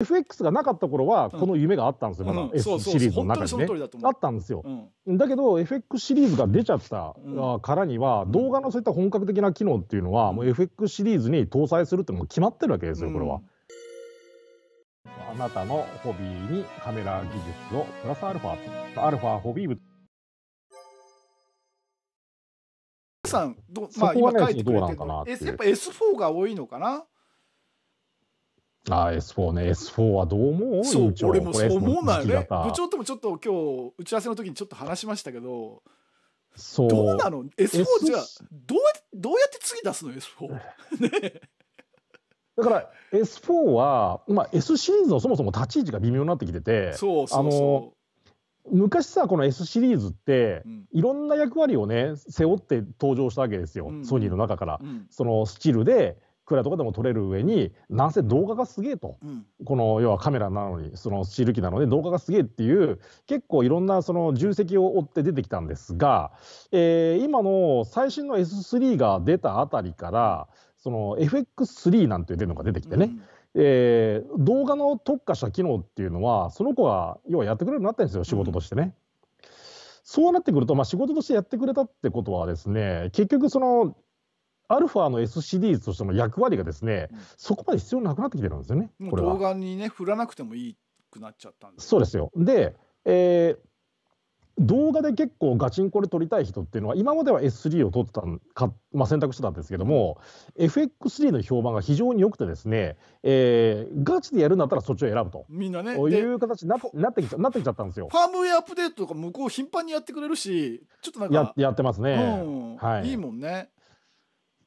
FX がなかった頃はこの夢があったんですよ、まだ S シリーズの中にね。あったんですよ、だけど FX シリーズが出ちゃったからには、動画のそういった本格的な機能っていうのは、もう FX シリーズに搭載するっても決まってるわけですよこれは、あなたのホビーにカメラ技術をプラスアルファアルファホビー部さんど、まあ、今書いてくれてるやっぱ S4 が多いのかなああ、S4 ね。S4 はどう思うそう、俺もそう思うなよね。部長ともちょっと今日、打ち合わせの時にちょっと話しましたけど、そうどうなの ?S4 じゃあ、どう、どうやって次出すの ?S4。ねだから S4 は、まあ、S シリーズのそもそも立ち位置が微妙になってきてて、そうそうそう。昔さこの S シリーズって、うん、いろんな役割をね背負って登場したわけですよ、うん、ソニーの中から、うん、そのスチルで蔵とかでも撮れる上になんせ動画がすげえと、うん、この要はカメラなのにそのシール機なので動画がすげえっていう結構いろんなその重責を負って出てきたんですが、えー、今の最新の S3 が出たあたりからその FX3 なんていうのが出てきてね、うんえー、動画の特化した機能っていうのはその子が要はやってくれるようになったんですよ仕事としてね。うんそうなってくると、まあ、仕事としてやってくれたってことはですね結局そのアルファの S シリーズとしての役割がですね、うん、そこまで必要なくなってきてるんですよね。これは動画にね振らなくてもいいくなっちゃったんです、そうですよ。で、えー、動画で結構ガチンコで撮りたい人っていうのは今までは S3 を撮ってたか、まあ、選択してたんですけども、FX3 の評判が非常に良くてですね、えー、ガチでやるんだったらそっちを選ぶとみんなねいう形になってきちゃなってきちゃったんですよファームウェアアップデートとか向こう頻繁にやってくれるしちょっとなんかやってますね、うん、はい、いいもんね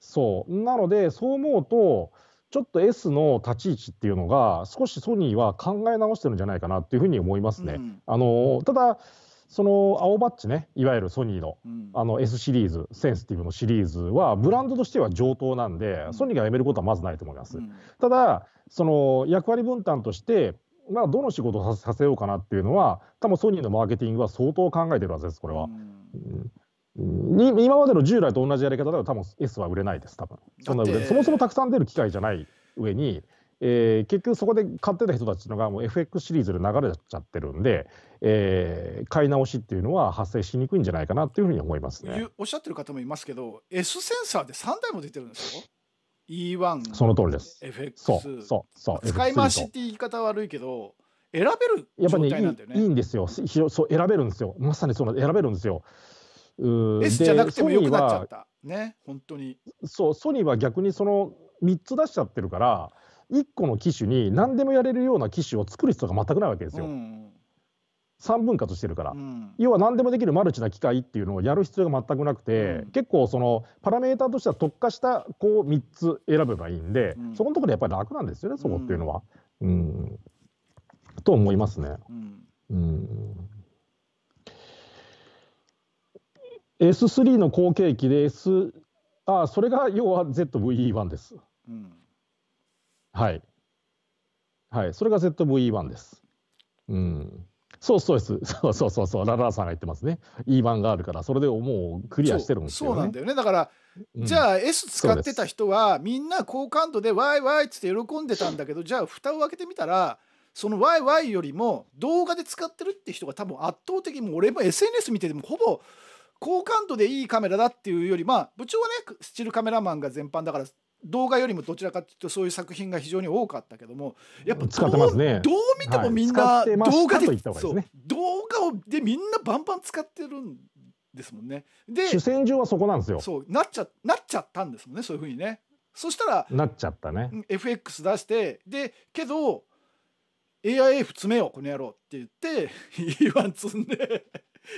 そう。なので、そう思うと、ちょっと S の立ち位置っていうのが、少しソニーは考え直してるんじゃないかなっていうふうに思いますね。うん、あのただその青バッジね、いわゆるソニーの,、あの S シリーズ、センシティブのシリーズは、ブランドとしては上等なんで、ソニーがやめることはまずないと思います。うん、ただ、その役割分担として、まあ、どの仕事をさせようかなっていうのは、多分ソニーのマーケティングは相当考えてるはずです、これは。うん今までの従来と同じやり方では多分 S は売れないです多分そんな売れそもそもたくさん出る機会じゃない上に、えー、結局そこで買ってた人たちのがもう FX シリーズで流れちゃってるんで、えー、買い直しっていうのは発生しにくいんじゃないかなというふうに思いますねおっしゃってる方もいますけど S センサーで3台も出てるんですよ E1 その通りです FX そうそうそう使い回しって言い方悪いけど選べる状態なんだよねやっぱねいいんですよそう選べるんですよまさにその選べるんですよ S じゃなくてもよくなっちゃったね本当にそうソニーは逆にその3つ出しちゃってるから1個の機種に何でもやれるような機種を作る必要が全くないわけですよ、うん、3分割してるから、うん、要は何でもできるマルチな機械っていうのをやる必要が全くなくて、うん、結構そのパラメーターとしては特化したこう3つ選べばいいんで、そこのところでやっぱり楽なんですよねそこっていうのは。うんと思いますね。うん S3 の後継機で S あそれが要は ZVE1 です、うん、はいはいそれが ZVE1 ですうんそうそうです そうそうそうそうララーさんが言ってますね E1 があるからそれでもうクリアしてるんですよ、ね、そうなんだよねだからじゃあ S 使ってた人は、みんな好感度でワイワイっって喜んでたんだけどじゃあ蓋を開けてみたらそのワイワイよりも動画で使ってるって人が多分圧倒的にも俺も SNS 見ててもほぼ好感度でいいカメラだっていうよりまあ部長はねスチールカメラマンが全般だから動画よりもどちらかというとそういう作品が非常に多かったけどもやっぱ使ってます、ね、どう見てもみんな、はい、動画で、ね、そう動画をでみんなバンバン使ってるんですもんね。で主戦場はそこなんですよ。そうなっちゃなっちゃったんですもんねそういうふうにね。そしたらなっちゃったね。FX 出してでけど AIF 詰めようこの野郎って言って E1 積 んで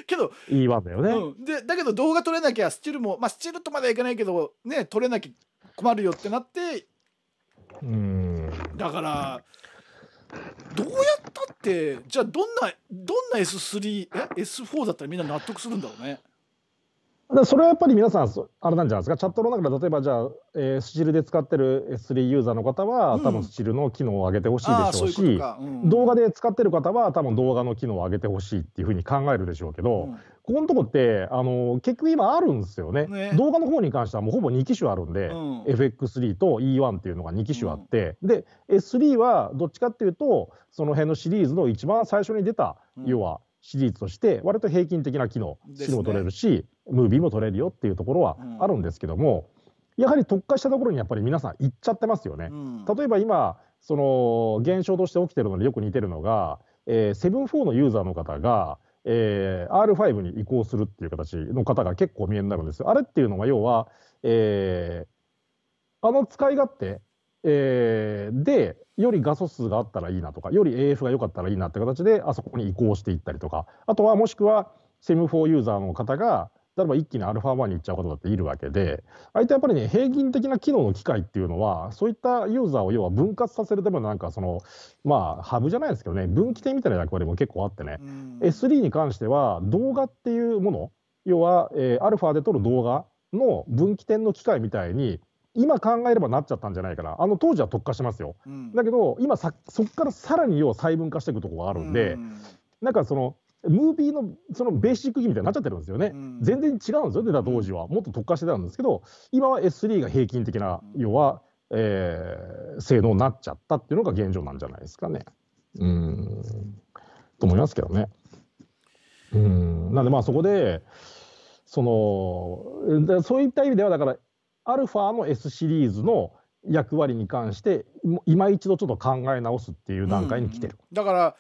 けど、いいわだよね、うん、で、だけど動画撮れなきゃスチールも、まあスチールとまではいかないけど、ね、撮れなきゃ困るよってなって、うん。だから、どうやったって、じゃあどんな、どんな S3、え ?S4 だったらみんな納得するんだろうね。だそれはやっぱり皆さん、あれなんじゃないですか、チャットの中で例えばじゃあ、えー、スチルで使ってる S3 ユーザーの方は、うん、多分スチルの機能を上げてほしいでしょうしうう、うん、動画で使ってる方は、多分動画の機能を上げてほしいっていうふうに考えるでしょうけど、うん、ここのとこって、あの結局今あるんですよね、ね、動画の方に関してはもうほぼ2機種あるんで、うん、FX3 と E1 っていうのが2機種あって、で、S3 はどっちかっていうと、その辺のシリーズの一番最初に出た、要は、シリーズとして割と平均的な機能資料も取れるし、ね、ムービーも取れるよっていうところはあるんですけども、うん、やはり特化したところにやっぱり皆さん行っちゃってますよね。うん、例えば今その現象として起きてるのでよく似てるのが、えー、7-4のユーザーの方が、えー、R5 に移行するっていう形の方が結構見えになるんですあれっていうのは要は、えー、あの使い勝手えー、で、より画素数があったらいいなとか、より AF が良かったらいいなって形で、あそこに移行していったりとか、あとはもしくは SEM4 ユーザーの方が、例えば一気に α1 に行っちゃうことだっているわけで、あいっやっぱりね、平均的な機能の機械っていうのは、そういったユーザーを要は分割させるためのなんかその、まあ、ハブじゃないですけどね、分岐点みたいな役割も結構あってね、S3 に関しては動画っていうもの、要は、えー、α で撮る動画の分岐点の機械みたいに、今考えればなっちゃったんじゃないかなあの当時は特化してますよ、うん、だけど今そこからさらに要は細分化していくとこがあるんで、うん、なんかそのムービーのそのベーシック義みたいになっちゃってるんですよね、うん、全然違うんですよで当時はもっと特化してたんですけど今は S3 が平均的な要は、えー、性能になっちゃったっていうのが現状なんじゃないですかね。うんと思いますけどね。うんなんでまあそこでそのそういった意味ではだからアルファの S シリーズの役割に関して今一度ちょっと考え直すっていう段階に来てる、うん、だから、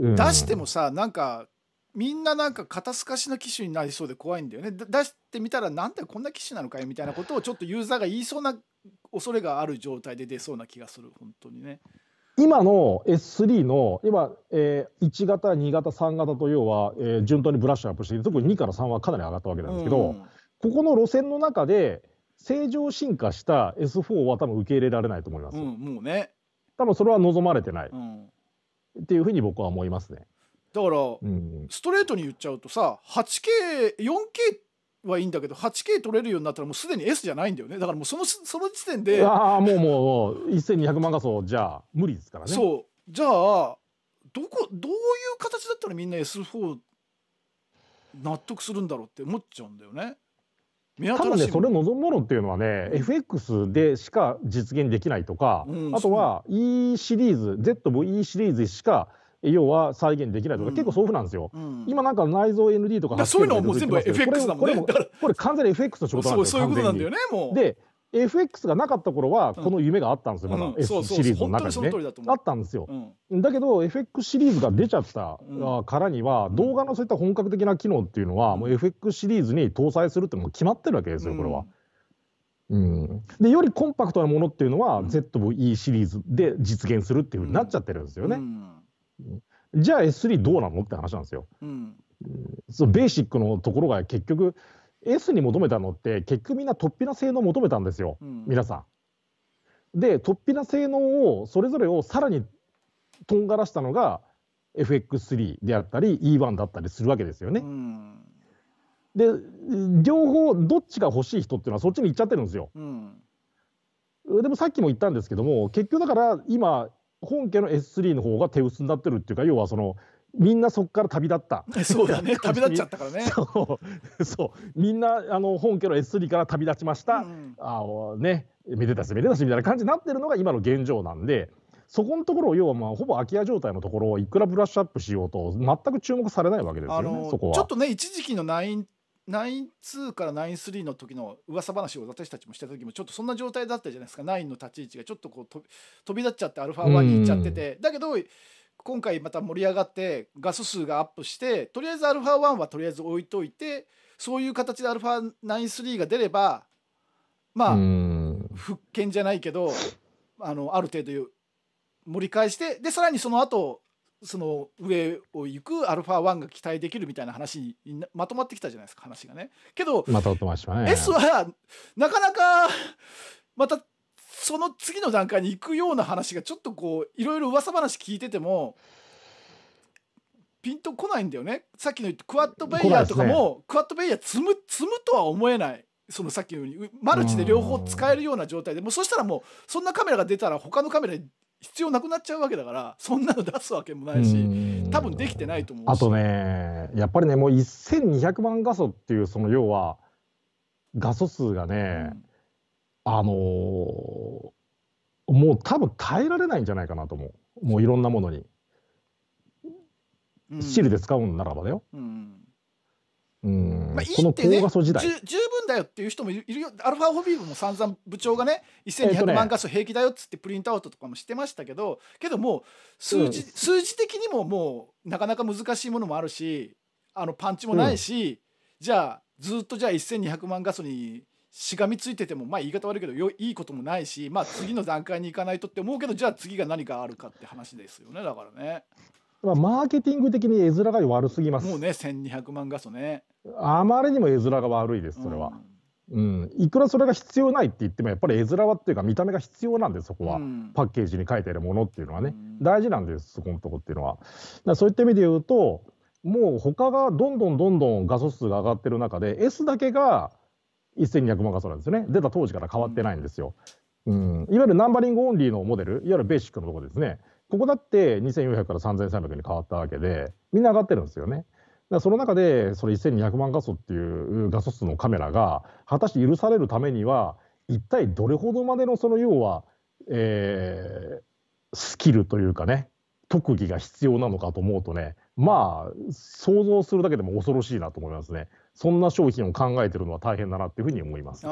うん、出してもさなんかみんななんか肩透かしの機種になりそうで怖いんだよね出してみたらなんでこんな機種なのかよみたいなことをちょっとユーザーが言いそうな恐れがある状態で出そうな気がする本当にね今の S3 の今、えー、1型2型3型と要は、えー、順当にブラッシュアップして特に2から3はかなり上がったわけなんですけど、うん、ここの路線の中で正常進化した S4 は多分受け入れられないと思います、うん、もうね多分それは望まれてない、うん、っていうふうに僕は思いますねだから、うん、ストレートに言っちゃうとさ 8K4K はいいんだけど 8K 取れるようになったらもうすでに S じゃないんだよねだからもうそのその時点でああもうもうもう1200万画素じゃあ無理ですからねそうじゃあどこどういう形だったらみんな S4 納得するんだろうって思っちゃうんだよね多分ねそれ望むものっていうのはね、うん、FX でしか実現できないとか、うん、あとは E シリーズ Z も E シリーズしか要は再現できないとか、うん、結構そういうふうなんですよ、うん、今なんか内蔵 ND とかそういうのはもう全部 FX だもんねこれこれ完全に FX の仕事なんですよそういうことなんだよねもうで FX がなかった頃はこの夢があったんですよ、まだ F シリーズの中にね。あったんですよ、だけど FX シリーズが出ちゃったからには、動画のそういった本格的な機能っていうのは、もう FX シリーズに搭載するっていうのも決まってるわけですよこれは。うん、でよりコンパクトなものっていうのは ZVE シリーズで実現するっていうふうになっちゃってるんですよね。じゃあ S3 どうなのって話なんですよ。うん、そうベーシックのところが結局 S に求めたのって結局みんな突飛な性能を求めたんですよ、うん、皆さん。で突飛な性能をそれぞれをさらにとんがらしたのが FX3 であったり E1 だったりするわけですよね。うん、で両方どっちが欲しい人っていうのはそっちに行っちゃってるんですよ。うん、でもさっきも言ったんですけども結局だから今本家の S3 の方が手薄になってるっていうか要はそのみんなそこから旅立った そうだね 旅立っちゃったからねそう みんなあの本家の S3 から旅立ちました、うん、あねめでたしめでたしみたいな感じになってるのが今の現状なんでそこのところ要はまあほぼ空き家状態のところをいくらブラッシュアップしようと全く注目されないわけですよねそこはちょっとね一時期の92から93の時の噂話を私たちもした時もちょっとそんな状態だったじゃないですか9の立ち位置がちょっとこう飛び立っちゃってアルファ1に行っちゃっててだけど今回また盛り上がってガス数がアップしてとりあえず α1 はとりあえず置いといてそういう形で α93 が出ればまあ復権じゃないけどあのある程度盛り返してでさらにその後その上を行く α1 が期待できるみたいな話にまとまってきたじゃないですか話がね。けど、ま S はなかなかまたその次の段階に行くような話がちょっとこういろいろ噂話聞いててもピンとこないんだよねさっきの言ってクワッドベイヤーとかも、ね、クワッドベイヤー積む積むとは思えないそのさっきのようにマルチで両方使えるような状態でもうそしたらもうそんなカメラが出たら他のカメラ必要なくなっちゃうわけだからそんなの出すわけもないし多分できてないと思うあとねやっぱりねもう1200万画素っていうその要は画素数がね、うんあのー、もう多分耐えられないんじゃないかなと思うもういろんなものに、うん、シルで使うんならばだよ。うんうんまあ、いいね、この高画素時代十分だよっていう人もいるよアルファホビーブも散々部長がね1200万画素平気だよっつってプリントアウトとかもしてましたけどけどもう数字うん、数字的にももうなかなか難しいものもあるしあのパンチもないし、うん、じゃあずっとじゃあ1200万画素にしがみついててもまあ言い方悪いけどよいいこともないしまあ次の段階に行かないとって思うけどじゃあ次が何があるかって話ですよねだからね。マーケティング的に絵面が悪すぎます。もうね1200万画素ね。あまりにも絵面が悪いですそれは。うんうん、いくらそれが必要ないって言ってもやっぱり絵面はっていうか見た目が必要なんでそこは、うん、パッケージに書いてあるものっていうのはね、うん、大事なんですそこのとこっていうのは。そういった意味で言うともう他がどんどんどんどん画素数が上がってる中で S だけが1200万画素なんですよね出た当時から変わってないんですよ、うん、いわゆるナンバリングオンリーのモデルいわゆるベーシックのとこですねここだって2400から3300に変わったわけでみんな上がってるんですよねだその中でその1200万画素っていう画素数のカメラが果たして許されるためには一体どれほどまでのその要は、えー、スキルというかね特技が必要なのかと思うとねまあ、想像するだけでも恐ろしいなと思いますね。そんな商品を考えてるのは大変だなっていうふうに思います。